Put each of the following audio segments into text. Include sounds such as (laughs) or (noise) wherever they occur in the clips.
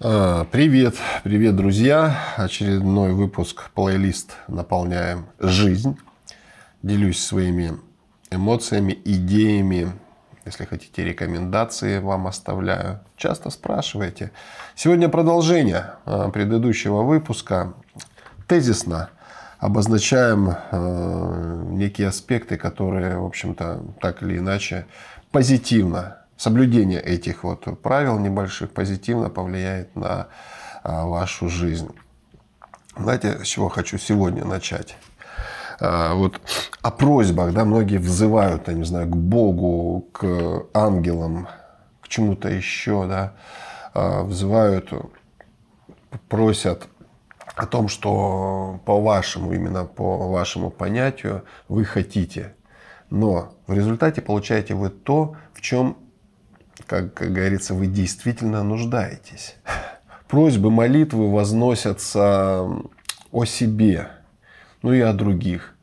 А, привет, привет, друзья! Очередной выпуск плейлист «Наполняем жизнь». Делюсь своими эмоциями, идеями. Если хотите рекомендации, вам оставляю. Часто спрашиваете. Сегодня продолжение а, предыдущего выпуска. Тезисно обозначаем а, некие аспекты, которые, в общем-то, так или иначе позитивно соблюдение этих вот правил небольших позитивно повлияет на а, вашу жизнь. Знаете, с чего хочу сегодня начать? А, вот о просьбах, да, многие взывают, я не знаю, к Богу, к ангелам, к чему-то еще, да, а, взывают, просят о том, что по вашему, именно по вашему понятию вы хотите. Но в результате получаете вы то, в чем как, как говорится, вы действительно нуждаетесь. Просьбы, молитвы возносятся о себе, ну и о других.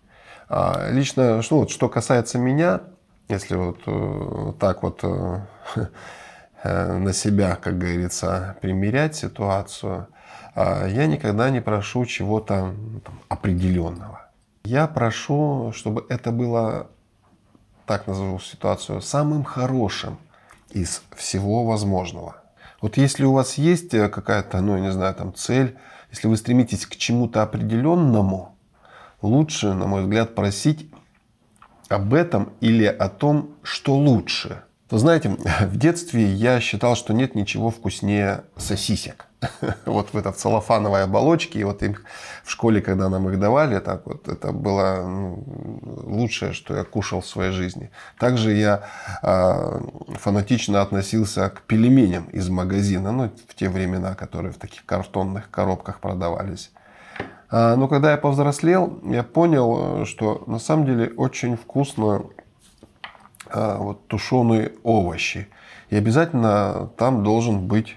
А лично, что, вот, что касается меня, если вот э, так вот э, (laughs) э, на себя, как говорится, примерять ситуацию, а, я никогда не прошу чего-то ну, определенного. Я прошу, чтобы это было, так назову ситуацию, самым хорошим, из всего возможного. Вот если у вас есть э, какая-то, ну, я не знаю, там цель, если вы стремитесь к чему-то определенному, лучше, на мой взгляд, просить об этом или о том, что лучше – вы знаете, (laughs) в детстве я считал, что нет ничего вкуснее сосисек. (laughs) Вот в этой целлофановой оболочке. И вот им в школе, когда нам их давали, так вот, это было ну, лучшее, что я кушал в своей жизни. Также я а, фанатично относился к пельменям из магазина, ну, в те времена, которые в таких картонных коробках продавались. А, но когда я повзрослел, я понял, э, что на самом деле очень вкусно а, вот, тушеные овощи. И обязательно там должен быть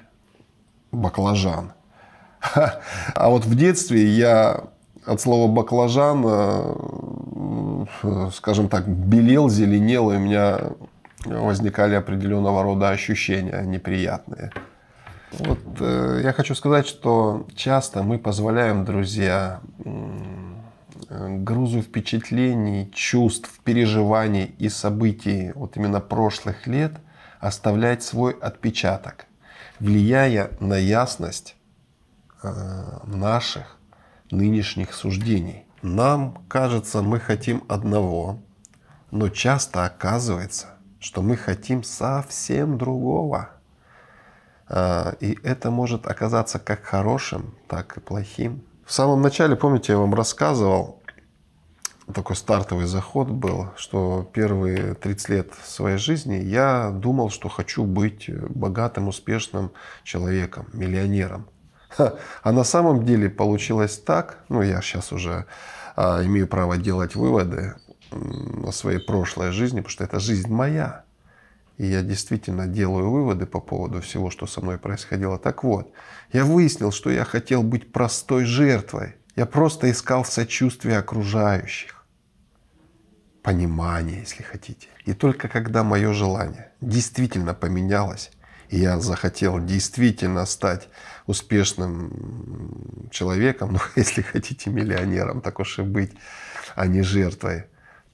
баклажан. (laughs) А вот в детстве я от слова баклажан, а, скажем так, белел, зеленел, и у меня возникали определенного рода ощущения неприятные. Вот э, я хочу сказать, что часто мы позволяем, друзья, Э, грузу впечатлений, чувств, переживаний и событий вот именно прошлых лет оставлять свой отпечаток, влияя на ясность э, наших нынешних суждений. Нам кажется, мы хотим одного, но часто оказывается, что мы хотим совсем другого. Э, и это может оказаться как хорошим, так и плохим. В самом начале, помните, я вам рассказывал такой стартовый заход был, что первые 30 лет своей жизни я думал, что хочу быть богатым, успешным человеком, миллионером. А на самом деле получилось так, ну я сейчас уже а, имею право делать выводы о своей прошлой жизни, потому что это жизнь моя. И я действительно делаю выводы по поводу всего, что со мной происходило. Так вот, я выяснил, что я хотел быть простой жертвой. Я просто искал сочувствие окружающих понимание, если хотите. И только когда мое желание действительно поменялось, и я захотел действительно стать успешным человеком, (laughs) ну, если хотите, миллионером, так уж и быть, а не жертвой.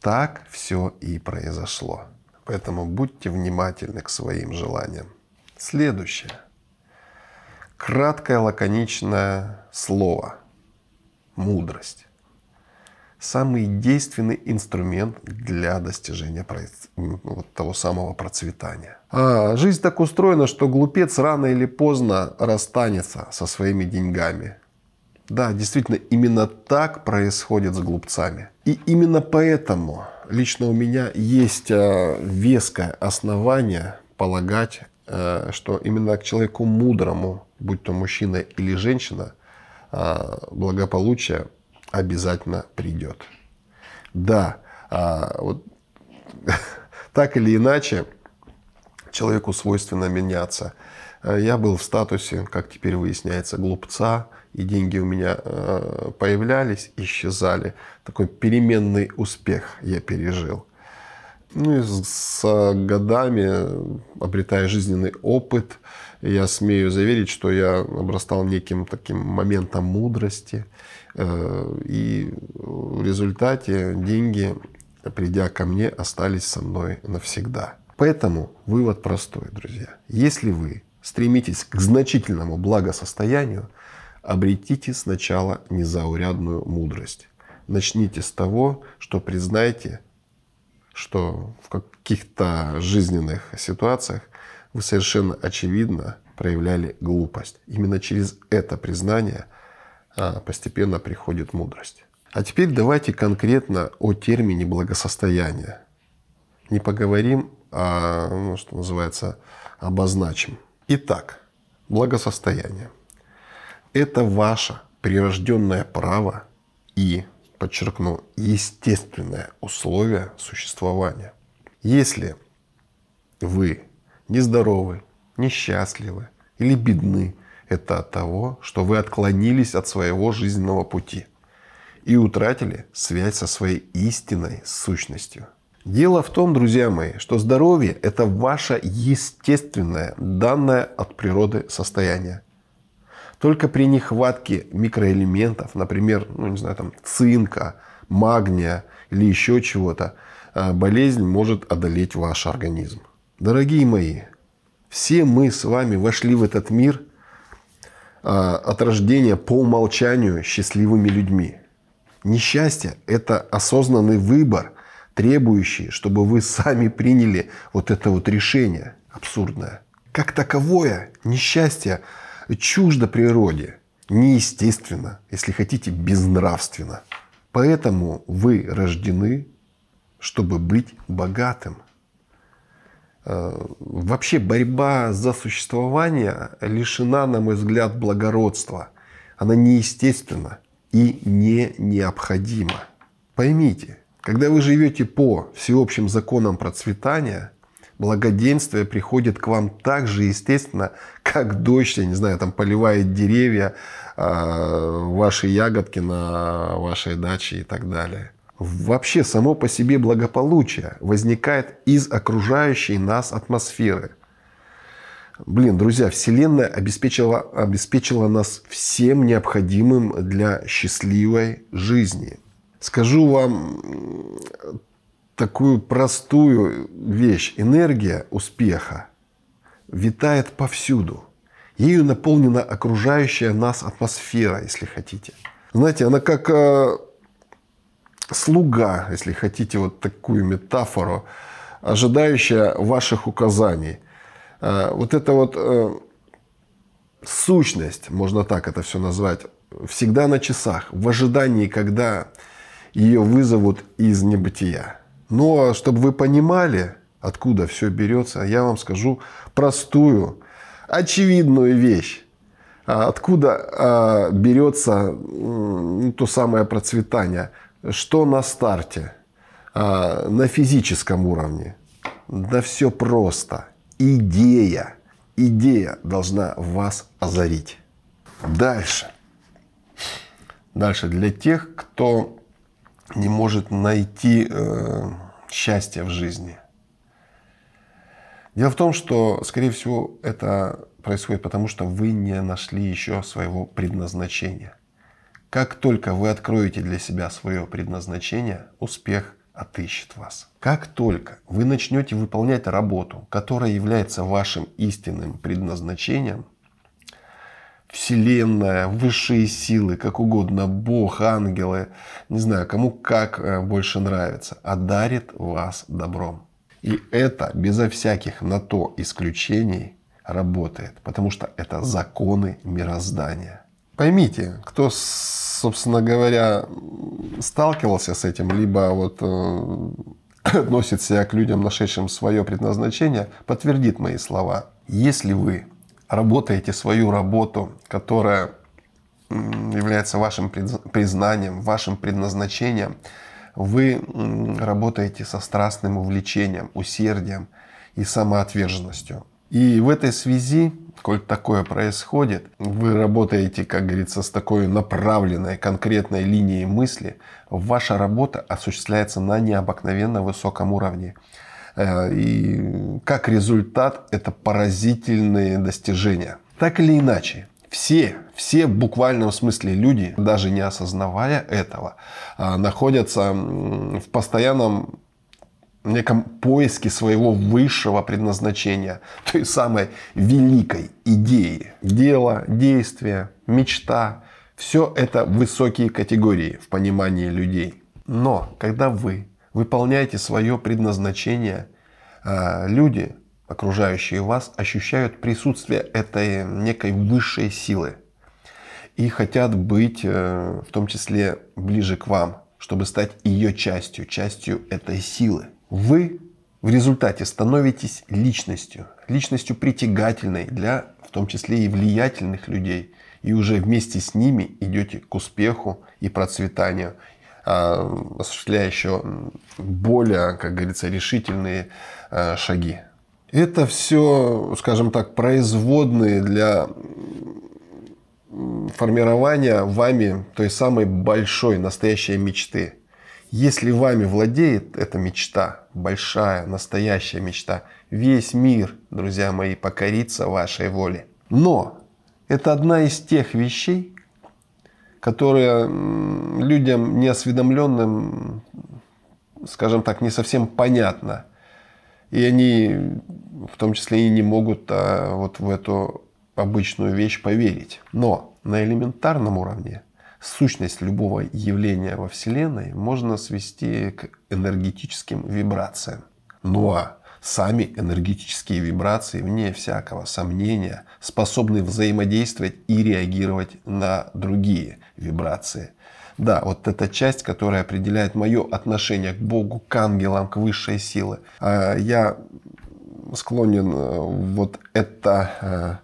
Так все и произошло. Поэтому будьте внимательны к своим желаниям. Следующее. Краткое, лаконичное слово. Мудрость самый действенный инструмент для достижения вот того самого процветания. А, жизнь так устроена, что глупец рано или поздно расстанется со своими деньгами. Да, действительно, именно так происходит с глупцами. И именно поэтому лично у меня есть э, веское основание полагать, э, что именно к человеку мудрому, будь то мужчина или женщина, э, благополучие обязательно придет. Да, а, вот (laughs) так или иначе, человеку свойственно меняться. Э, я был в статусе, как теперь выясняется, глупца, и деньги у меня э, появлялись, исчезали. Такой переменный успех я пережил. Ну и с годами, обретая жизненный опыт, я смею заверить, что я обрастал неким таким моментом мудрости, и в результате деньги, придя ко мне, остались со мной навсегда. Поэтому вывод простой, друзья. Если вы стремитесь к значительному благосостоянию, обретите сначала незаурядную мудрость. Начните с того, что признайте, что в каких-то жизненных ситуациях вы совершенно очевидно проявляли глупость. Именно через это признание – а, постепенно приходит мудрость. А теперь давайте конкретно о термине благосостояния. Не поговорим, а, ну, что называется, обозначим. Итак, благосостояние – это ваше прирожденное право и, подчеркну, естественное условие существования. Если вы нездоровы, несчастливы или бедны – это от того, что вы отклонились от своего жизненного пути и утратили связь со своей истинной сущностью. Дело в том, друзья мои, что здоровье – это ваше естественное, данное от природы состояние. Только при нехватке микроэлементов, например, ну не знаю, там цинка, магния или еще чего-то, э, болезнь может одолеть ваш организм. Дорогие мои, все мы с вами вошли в этот мир – а, от рождения по умолчанию счастливыми людьми. Несчастье – это осознанный выбор, требующий, чтобы вы сами приняли вот это вот решение абсурдное. Как таковое несчастье чуждо природе, неестественно, если хотите, безнравственно. Поэтому вы рождены, чтобы быть богатым. Э, вообще борьба за существование лишена, на мой взгляд, благородства. Она неестественна и не необходима. Поймите, когда вы живете по всеобщим законам процветания, благоденствие приходит к вам так же естественно, как дождь, я не знаю, там поливает деревья, э, ваши ягодки на вашей даче и так далее вообще само по себе благополучие возникает из окружающей нас атмосферы. Блин, друзья, Вселенная обеспечила, обеспечила нас всем необходимым для счастливой жизни. Скажу вам такую простую вещь. Энергия успеха витает повсюду. Ею наполнена окружающая нас атмосфера, если хотите. Знаете, она как э, слуга, если хотите вот такую метафору, ожидающая ваших указаний. Э, вот эта вот э, сущность, можно так это все назвать, всегда на часах, в ожидании, когда ее вызовут из небытия. Но чтобы вы понимали, откуда все берется, я вам скажу простую, очевидную вещь. А откуда а, берется ну, то самое процветание – что на старте, а, на физическом уровне. Да все просто. Идея. Идея должна вас озарить. Дальше. Дальше. Для тех, кто не может найти э, счастья в жизни. Дело в том, что, скорее всего, это происходит потому, что вы не нашли еще своего предназначения – как только вы откроете для себя свое предназначение, успех отыщет вас. Как только вы начнете выполнять работу, которая является вашим истинным предназначением, Вселенная, высшие силы, как угодно, Бог, ангелы, не знаю, кому как э, больше нравится, одарит вас добром. И это безо всяких на то исключений работает, потому что это законы мироздания поймите, кто, собственно говоря, сталкивался с этим, либо вот э, (coughs) относится к людям, нашедшим свое предназначение, подтвердит мои слова. Если вы работаете свою работу, которая является вашим признанием, вашим предназначением, вы работаете со страстным увлечением, усердием и самоотверженностью. И в этой связи коль такое происходит, вы работаете, как говорится, с такой направленной, конкретной линией мысли, ваша работа осуществляется на необыкновенно высоком уровне. Э, и как результат это поразительные достижения. Так или иначе, все, все в буквальном смысле люди, даже не осознавая этого, а, находятся в постоянном в неком поиске своего высшего предназначения, той самой великой идеи. Дело, действие, мечта – все это высокие категории в понимании людей. Но когда вы выполняете свое предназначение, э, люди, окружающие вас, ощущают присутствие этой некой высшей силы и хотят быть э, в том числе ближе к вам, чтобы стать ее частью, частью этой силы. Вы в результате становитесь личностью, личностью притягательной для, в том числе и влиятельных людей, и уже вместе с ними идете к успеху и процветанию, а, осуществляя еще более, как говорится, решительные э, шаги. Это все, скажем так, производные для формирования вами той самой большой настоящей мечты – если вами владеет эта мечта, большая, настоящая мечта, весь мир, друзья мои, покорится вашей воле. Но это одна из тех вещей, которые людям неосведомленным, скажем так, не совсем понятно. И они в том числе и не могут а, вот в эту обычную вещь поверить. Но на элементарном уровне сущность любого явления во Вселенной можно свести к энергетическим вибрациям. Ну а сами энергетические вибрации, вне всякого сомнения, способны взаимодействовать и реагировать на другие вибрации. Да, вот эта часть, которая определяет мое отношение к Богу, к ангелам, к высшей силе. А, я склонен э, вот это э,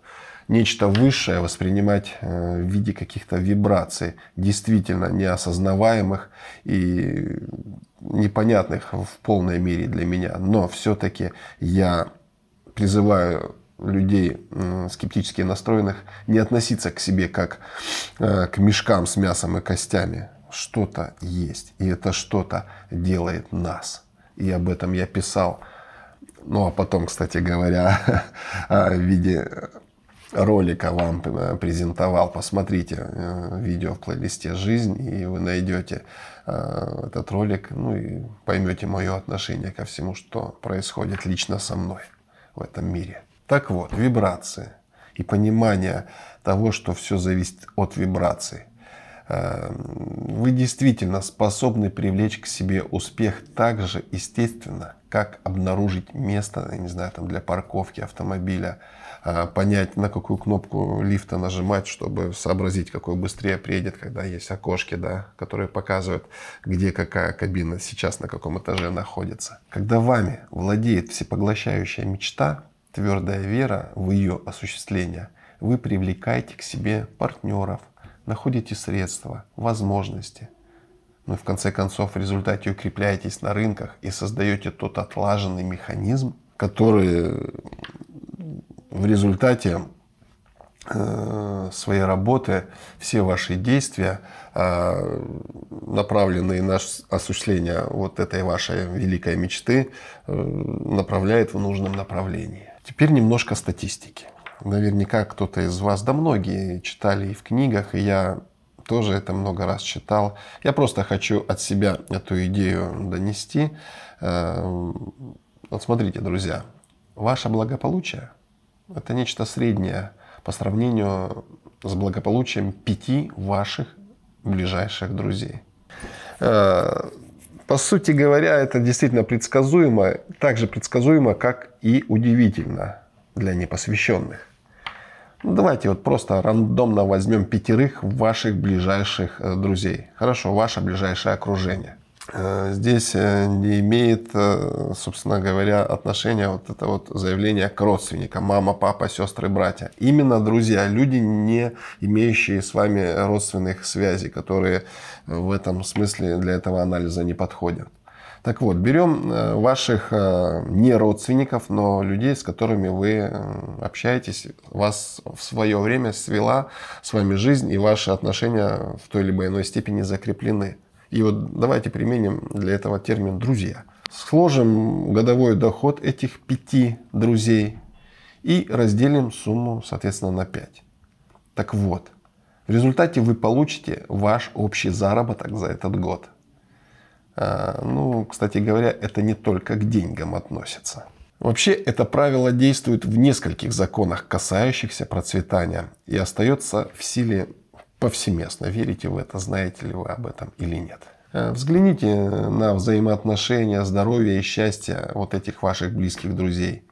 нечто высшее воспринимать э, в виде каких-то вибраций, действительно неосознаваемых и непонятных в полной мере для меня. Но все-таки я призываю людей скептически настроенных не относиться к себе как э, к мешкам с мясом и костями. Что-то есть, и это что-то делает нас. И об этом я писал. Ну а потом, кстати говоря, в (laughs) виде э, ролика вам э, презентовал. Посмотрите э, видео в плейлисте «Жизнь», и вы найдете э, этот ролик, ну и поймете мое отношение ко всему, что происходит лично со мной в этом мире. Так вот, вибрации и понимание того, что все зависит от вибрации. Эм, вы действительно способны привлечь к себе успех так же естественно, как обнаружить место, я не знаю, там для парковки автомобиля, э, понять, на какую кнопку лифта нажимать, чтобы сообразить, какой быстрее приедет, когда есть окошки, да, которые показывают, где какая кабина сейчас на каком этаже находится. Когда вами владеет всепоглощающая мечта, твердая вера в ее осуществление, вы привлекаете к себе партнеров, находите средства, возможности. Ну и в конце концов в результате укрепляетесь на рынках и создаете тот отлаженный механизм, который э, в результате э, своей работы, все ваши действия, э, направленные на осуществление вот этой вашей великой мечты, направляет в нужном направлении. Теперь немножко статистики наверняка кто-то из вас, да многие читали и в книгах, и я тоже это много раз читал. Я просто хочу от себя эту идею донести. Эм, вот смотрите, друзья, ваше благополучие – это нечто среднее по сравнению с благополучием пяти ваших ближайших друзей. Э, по сути говоря, это действительно предсказуемо, так же предсказуемо, как и удивительно для непосвященных. Ну, давайте вот просто рандомно возьмем пятерых ваших ближайших э, друзей. Хорошо, ваше ближайшее окружение. Э, здесь э, не имеет, собственно говоря, отношения вот это вот заявление к родственникам, мама, папа, сестры, братья. Именно друзья, люди, не имеющие с вами родственных связей, которые в этом смысле для этого анализа не подходят. Так вот, берем э, ваших э, не родственников, но людей, с которыми вы э, общаетесь, вас в свое время свела с вами жизнь, и ваши отношения в той или иной степени закреплены. И вот давайте применим для этого термин «друзья». Сложим годовой доход этих пяти друзей и разделим сумму, соответственно, на пять. Так вот, в результате вы получите ваш общий заработок за этот год – а, ну, кстати говоря, это не только к деньгам относится. Вообще, это правило действует в нескольких законах, касающихся процветания, и остается в силе повсеместно. Верите вы это, знаете ли вы об этом или нет. А, взгляните на взаимоотношения здоровья и счастья вот этих ваших близких друзей.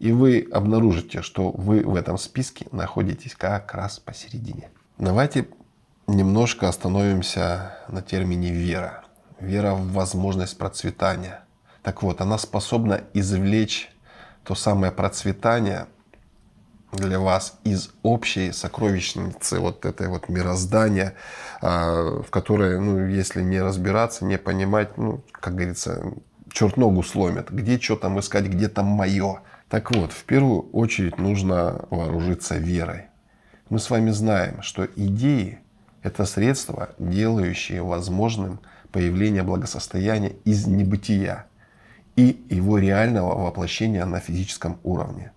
И вы обнаружите, что вы в этом списке находитесь как раз посередине. Давайте немножко остановимся на термине «вера» вера в возможность процветания. Так вот, она способна извлечь то самое процветание для вас из общей сокровищницы вот этой вот мироздания, а, в которой, ну, если не разбираться, не понимать, ну, как говорится, черт ногу сломит. Где что там искать, где там мое. Так вот, в первую очередь нужно вооружиться верой. Мы с вами знаем, что идеи – это средства, делающие возможным – появления благосостояния из небытия и его реального воплощения на физическом уровне.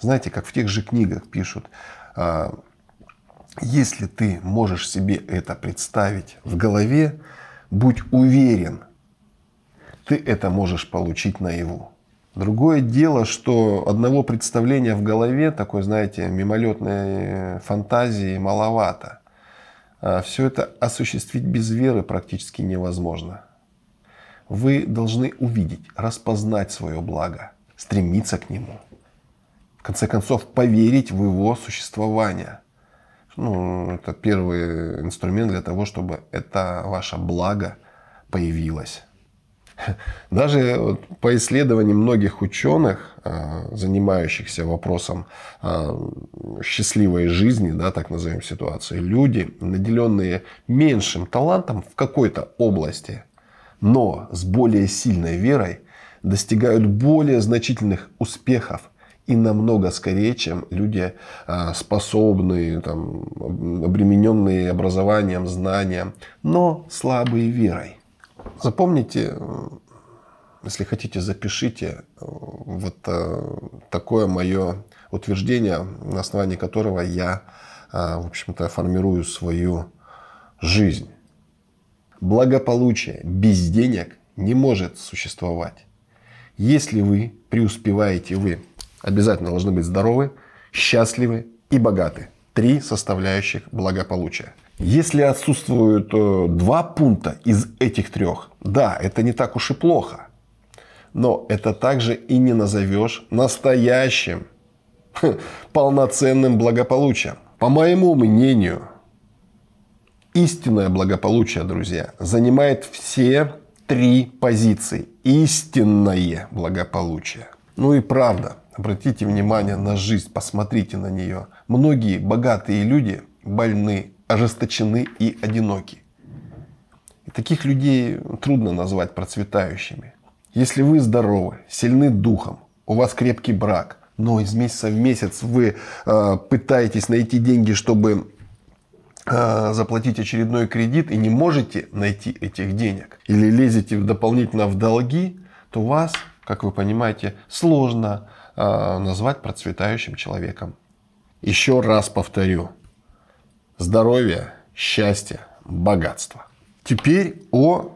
Знаете, как в тех же книгах пишут, а, если ты можешь себе это представить в голове, будь уверен, ты это можешь получить наяву. Другое дело, что одного представления в голове, такой, знаете, мимолетной э, фантазии маловато. А, все это осуществить без веры практически невозможно. Вы должны увидеть, распознать свое благо, стремиться к нему. В конце концов, поверить в его существование. Ну, это первый инструмент для того, чтобы это ваше благо появилось. Даже вот по исследованиям многих ученых, а, занимающихся вопросом а, счастливой жизни, да, так назовем ситуацию, люди, наделенные меньшим талантом в какой-то области, но с более сильной верой, достигают более значительных успехов и намного скорее, чем люди а, способные, там, обремененные образованием, знанием, но слабые верой. Запомните, если хотите, запишите э, вот э, такое мое утверждение, на основании которого я, э, в общем-то, формирую свою жизнь. Благополучие без денег не может существовать. Если вы преуспеваете, вы обязательно должны быть здоровы, счастливы и богаты. Три составляющих благополучия. Если отсутствуют э, два пункта из этих трех, да, это не так уж и плохо. Но это также и не назовешь настоящим полноценным благополучием. По моему мнению, истинное благополучие, друзья, занимает все три позиции. Истинное благополучие. Ну и правда, обратите внимание на жизнь, посмотрите на нее. Многие богатые люди больны ожесточены и одиноки. И таких людей трудно назвать процветающими. Если вы здоровы, сильны духом, у вас крепкий брак, но из месяца в месяц вы э, пытаетесь найти деньги, чтобы э, заплатить очередной кредит и не можете найти этих денег, или лезете дополнительно в долги, то вас, как вы понимаете, сложно э, назвать процветающим человеком. Еще раз повторю, здоровья, счастья, богатства. Теперь о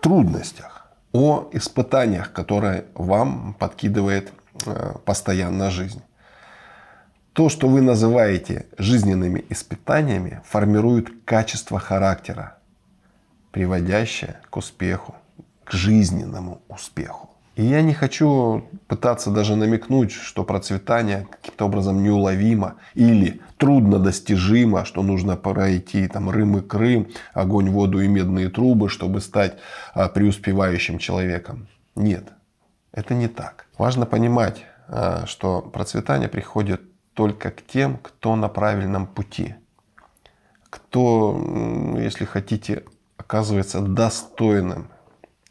трудностях, о испытаниях, которые вам подкидывает э, постоянно жизнь. То, что вы называете жизненными испытаниями, формирует качество характера, приводящее к успеху, к жизненному успеху. И я не хочу пытаться даже намекнуть, что процветание каким-то образом неуловимо или трудно достижимо, что нужно пройти там Рым и Крым, огонь, воду и медные трубы, чтобы стать а, преуспевающим человеком. Нет, это не так. Важно понимать, а, что процветание приходит только к тем, кто на правильном пути. Кто, если хотите, оказывается достойным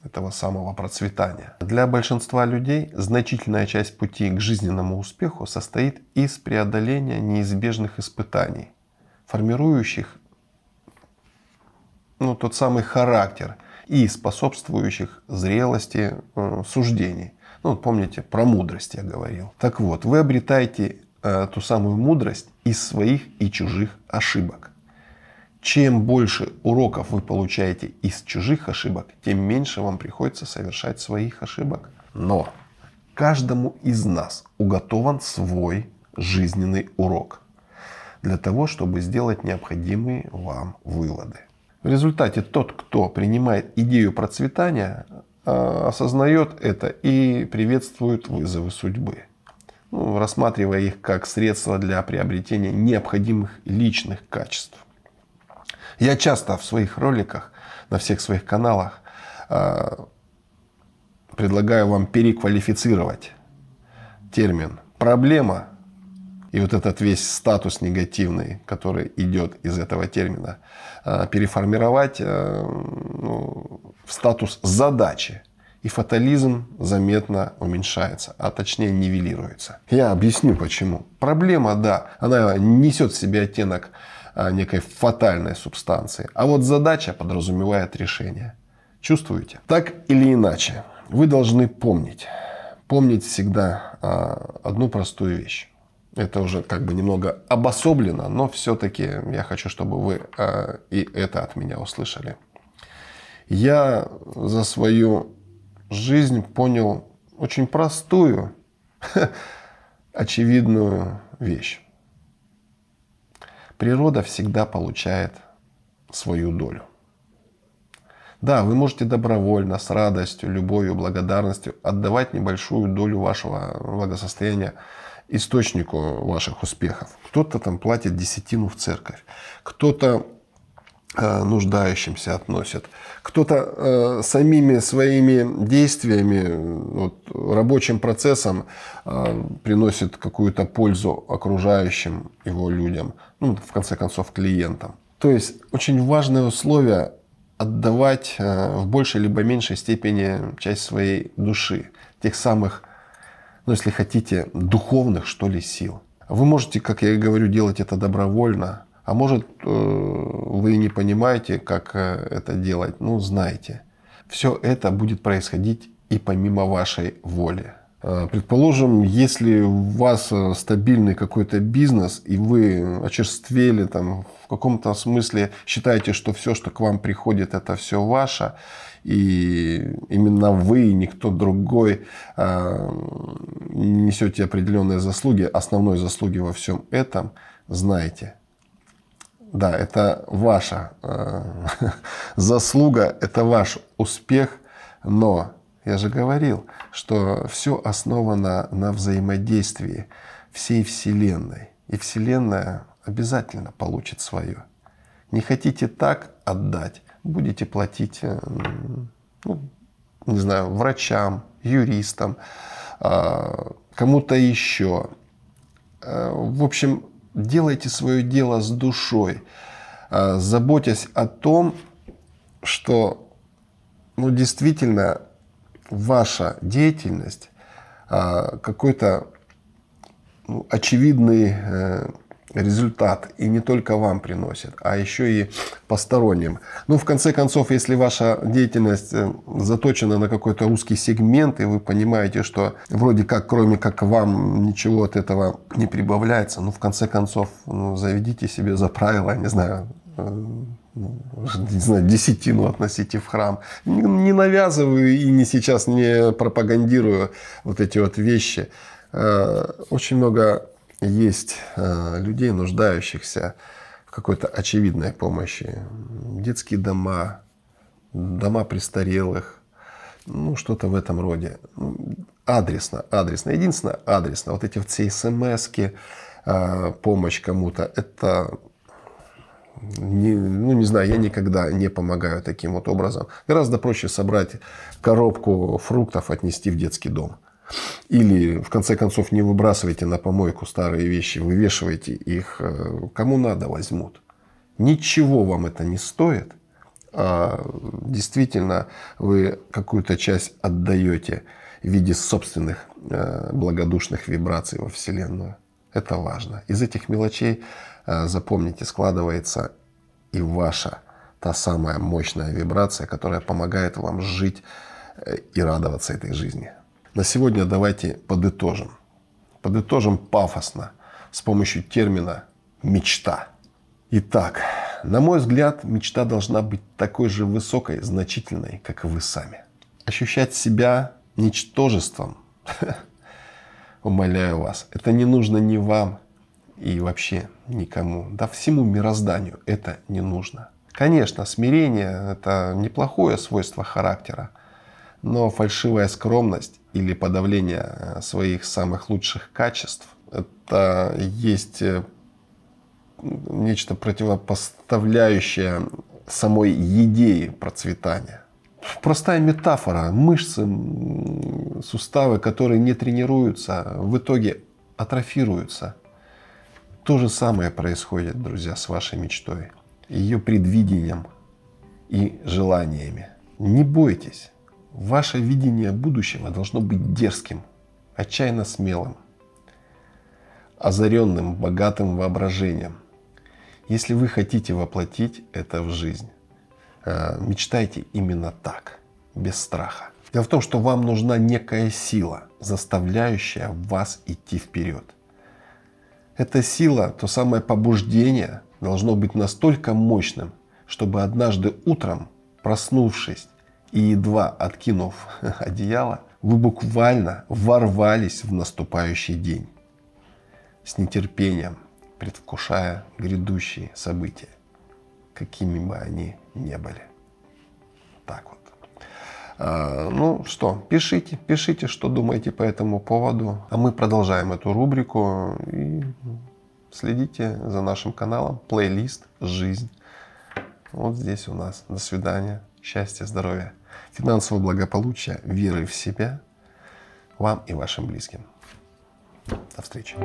этого самого процветания. Для большинства людей значительная часть пути к жизненному успеху состоит из преодоления неизбежных испытаний, формирующих ну, тот самый характер и способствующих зрелости э, суждений. Ну, помните, про мудрость я говорил. Так вот, вы обретаете э, ту самую мудрость из своих и чужих ошибок. Чем больше уроков вы получаете из чужих ошибок, тем меньше вам приходится совершать своих ошибок. Но каждому из нас уготован свой жизненный урок для того, чтобы сделать необходимые вам выводы. В результате тот, кто принимает идею процветания, э, осознает это и приветствует вызовы судьбы, ну, рассматривая их как средство для приобретения необходимых личных качеств. Я часто в своих роликах, на всех своих каналах э, предлагаю вам переквалифицировать термин «проблема» и вот этот весь статус негативный, который идет из этого термина, э, переформировать э, ну, в статус задачи. И фатализм заметно уменьшается, а точнее нивелируется. Я объясню почему. Проблема, да, она несет в себе оттенок а, некой фатальной субстанции. А вот задача подразумевает решение. Чувствуете? Так или иначе, вы должны помнить. Помнить всегда а, одну простую вещь. Это уже как бы немного обособлено, но все-таки я хочу, чтобы вы а, и это от меня услышали. Я за свою жизнь понял очень простую, (laughs) очевидную вещь. Природа всегда получает свою долю. Да, вы можете добровольно, с радостью, любовью, благодарностью отдавать небольшую долю вашего благосостояния источнику ваших успехов. Кто-то там платит десятину в церковь, кто-то э, нуждающимся относит, кто-то э, самими своими действиями, вот, рабочим процессом э, приносит какую-то пользу окружающим его людям – ну, в конце концов, клиентам. То есть очень важное условие отдавать э, в большей либо меньшей степени часть своей души, тех самых, ну, если хотите, духовных, что ли, сил. Вы можете, как я и говорю, делать это добровольно, а может, э, вы не понимаете, как э, это делать, ну, знаете. Все это будет происходить и помимо вашей воли. Э, предположим, если у вас э, стабильный какой-то бизнес, и вы очерствели, там, в каком-то смысле считаете, что все, что к вам приходит, это все ваше, и именно вы, никто другой, э, несете определенные заслуги, основной заслуги во всем этом, знаете. Да, это ваша (laughs) заслуга, это ваш успех, но я же говорил, что все основано на взаимодействии всей Вселенной. И Вселенная обязательно получит свое. Не хотите так отдать, будете платить, э, ну, не знаю, врачам, юристам, а, кому-то еще. Э, в общем, делайте свое дело с душой, а, заботясь о том, что ну, действительно ваша деятельность а, какой-то ну, очевидный э, результат и не только вам приносит, а еще и посторонним. Ну, в конце концов, если ваша деятельность э, заточена на какой-то узкий сегмент, и вы понимаете, что вроде как, кроме как вам ничего от этого не прибавляется, ну, в конце концов, ну, заведите себе за правило, не знаю, Э, ну, (laughs) не знаю, десятину относите в храм. Не навязываю и не сейчас не пропагандирую вот эти вот вещи. Э, очень много есть э, людей, нуждающихся в какой-то очевидной помощи. Детские дома, дома престарелых, ну, что-то в этом роде. Ну, адресно, адресно. Единственное, адресно. Вот эти все смс эм помощь кому-то, это не, ну, не знаю, я никогда не помогаю таким вот образом. Гораздо проще собрать коробку фруктов, отнести в детский дом. Или, в конце концов, не выбрасывайте на помойку старые вещи, вывешивайте их, э, кому надо возьмут. Ничего вам это не стоит. А действительно, вы какую-то часть отдаете в виде собственных э, благодушных вибраций во Вселенную. Это важно. Из этих мелочей, э, запомните, складывается и ваша та самая мощная вибрация, которая помогает вам жить э, и радоваться этой жизни. На сегодня давайте подытожим. Подытожим пафосно с помощью термина «мечта». Итак, на мой взгляд, мечта должна быть такой же высокой, значительной, как и вы сами. Ощущать себя ничтожеством (laughs) умоляю вас, это не нужно ни вам, и вообще никому, да всему мирозданию это не нужно. Конечно, смирение – это неплохое свойство характера, но фальшивая скромность или подавление э, своих самых лучших качеств – это есть э, нечто противопоставляющее самой идее процветания простая метафора. Мышцы, суставы, которые не тренируются, в итоге атрофируются. То же самое происходит, друзья, с вашей мечтой, ее предвидением и желаниями. Не бойтесь. Ваше видение будущего должно быть дерзким, отчаянно смелым, озаренным богатым воображением, если вы хотите воплотить это в жизнь. Э, мечтайте именно так, без страха. Дело в том, что вам нужна некая сила, заставляющая вас идти вперед. Эта сила, то самое побуждение, должно быть настолько мощным, чтобы однажды утром, проснувшись и едва откинув (laughs) одеяло, вы буквально ворвались в наступающий день с нетерпением, предвкушая грядущие события какими бы они ни были. Так вот. А, ну что, пишите, пишите, что думаете по этому поводу. А мы продолжаем эту рубрику и следите за нашим каналом. Плейлист «Жизнь». Вот здесь у нас. До свидания. Счастья, здоровья, финансового благополучия, веры в себя вам и вашим близким. До встречи.